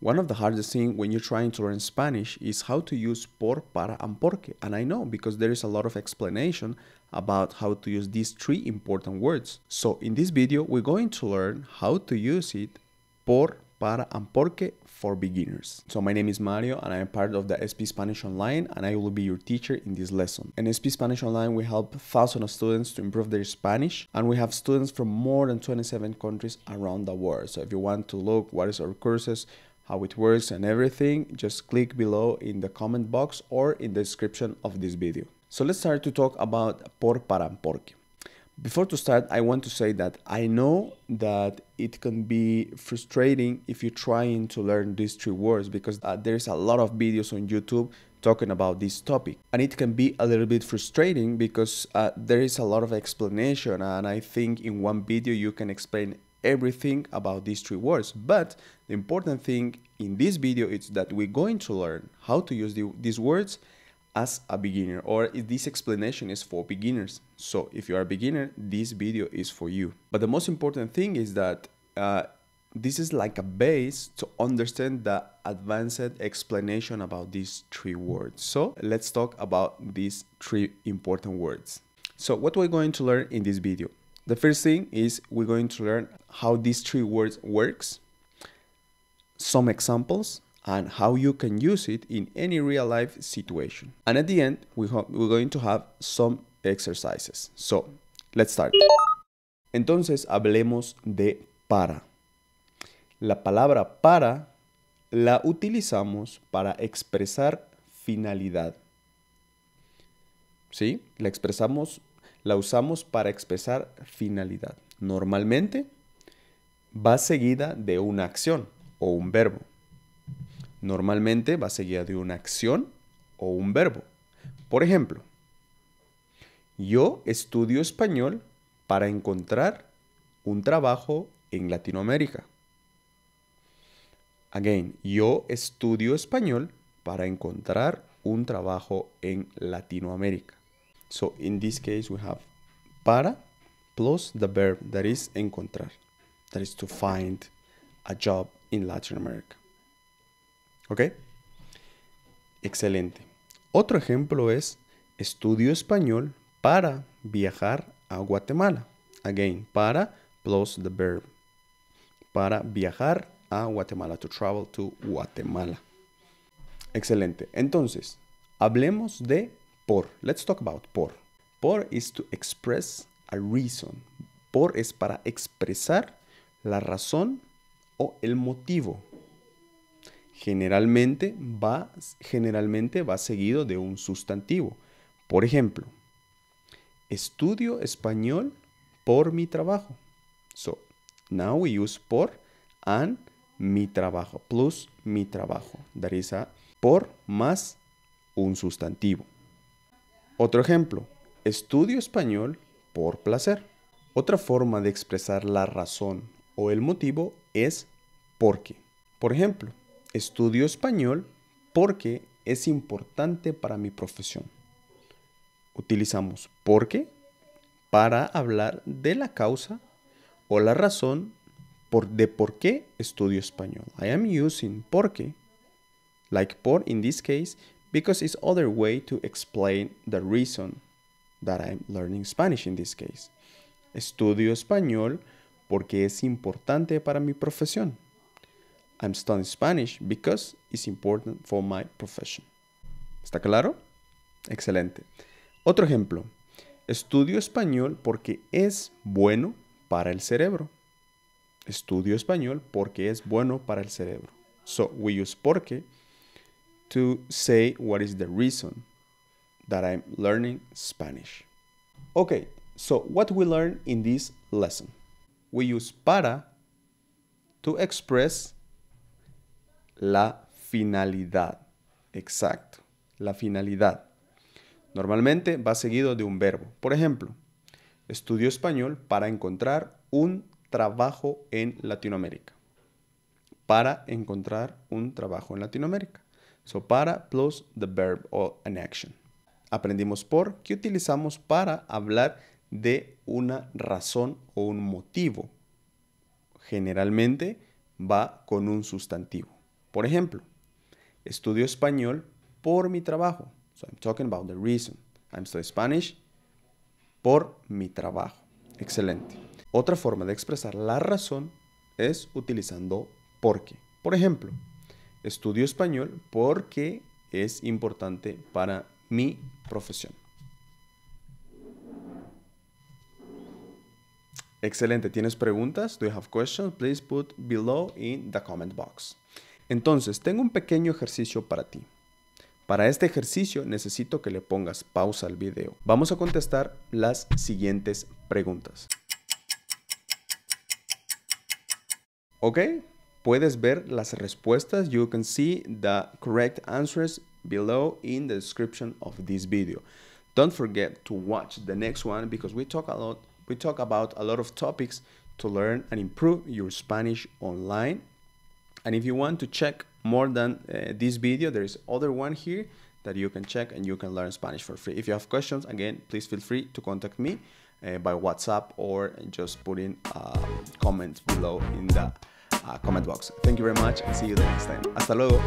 One of the hardest things when you're trying to learn Spanish is how to use por, para, and porque. And I know because there is a lot of explanation about how to use these three important words. So in this video, we're going to learn how to use it por, para, and porque for beginners. So my name is Mario and I am part of the SP Spanish Online and I will be your teacher in this lesson. In SP Spanish Online, we help thousands of students to improve their Spanish and we have students from more than 27 countries around the world. So if you want to look what is our courses, how it works and everything, just click below in the comment box or in the description of this video. So let's start to talk about por param porque. Before to start, I want to say that I know that it can be frustrating if you're trying to learn these three words because uh, there's a lot of videos on YouTube talking about this topic and it can be a little bit frustrating because uh, there is a lot of explanation and I think in one video you can explain everything about these three words. But the important thing in this video is that we're going to learn how to use the, these words as a beginner or this explanation is for beginners. So if you are a beginner, this video is for you. But the most important thing is that uh, this is like a base to understand the advanced explanation about these three words. So let's talk about these three important words. So what we're going to learn in this video. The first thing is we're going to learn how these three words works, some examples, and how you can use it in any real life situation. And at the end, we we're going to have some exercises. So, let's start. Entonces, hablemos de para. La palabra para la utilizamos para expresar finalidad. ¿Sí? La expresamos la usamos para expresar finalidad. Normalmente va seguida de una acción o un verbo. Normalmente va seguida de una acción o un verbo. Por ejemplo, yo estudio español para encontrar un trabajo en Latinoamérica. Again, yo estudio español para encontrar un trabajo en Latinoamérica. So in this case we have para plus the verb that is encontrar, that is to find a job in Latin America. ¿Ok? Excelente. Otro ejemplo es estudio español para viajar a Guatemala. Again, para plus the verb. Para viajar a Guatemala, to travel to Guatemala. Excelente. Entonces, hablemos de por. Let's talk about por. Por is to express a reason. Por es para expresar la razón o el motivo. Generalmente va, generalmente va seguido de un sustantivo. Por ejemplo, estudio español por mi trabajo. So, now we use por and mi trabajo plus mi trabajo. That por más un sustantivo. Otro ejemplo, estudio español por placer. Otra forma de expresar la razón o el motivo es porque. Por ejemplo, estudio español porque es importante para mi profesión. Utilizamos porque para hablar de la causa o la razón de por qué estudio español. I am using porque, like por in this case, because it's other way to explain the reason that I'm learning Spanish in this case. Estudio español porque es importante para mi profesión. I'm studying Spanish because it's important for my profession. ¿Está claro? Excelente. Otro ejemplo. Estudio español porque es bueno para el cerebro. Estudio español porque es bueno para el cerebro. So we use porque to say what is the reason that I'm learning Spanish. Okay, so what we learn in this lesson? We use para to express la finalidad. Exacto, la finalidad. Normalmente va seguido de un verbo. Por ejemplo, estudio español para encontrar un trabajo en Latinoamérica. Para encontrar un trabajo en Latinoamérica. So para plus the verb or an action. Aprendimos por que utilizamos para hablar de una razón o un motivo. Generalmente va con un sustantivo. Por ejemplo, estudio español por mi trabajo. So I'm talking about the reason. I'm studying Spanish por mi trabajo. Excelente. Otra forma de expresar la razón es utilizando porque. Por ejemplo, estudio español porque es importante para mi profesión. Excelente, ¿tienes preguntas? Do you have questions? Please put below in the comment box. Entonces, tengo un pequeño ejercicio para ti. Para este ejercicio necesito que le pongas pausa al video. Vamos a contestar las siguientes preguntas. ¿Ok? puedes ver las respuestas. You can see the correct answers below in the description of this video. Don't forget to watch the next one because we talk a lot we talk about a lot of topics to learn and improve your Spanish online. And if you want to check more than uh, this video, there is other one here that you can check and you can learn Spanish for free. If you have questions, again, please feel free to contact me uh, by WhatsApp or just put in a uh, comment below in the comment box. Thank you very much and see you the next time. Hasta luego.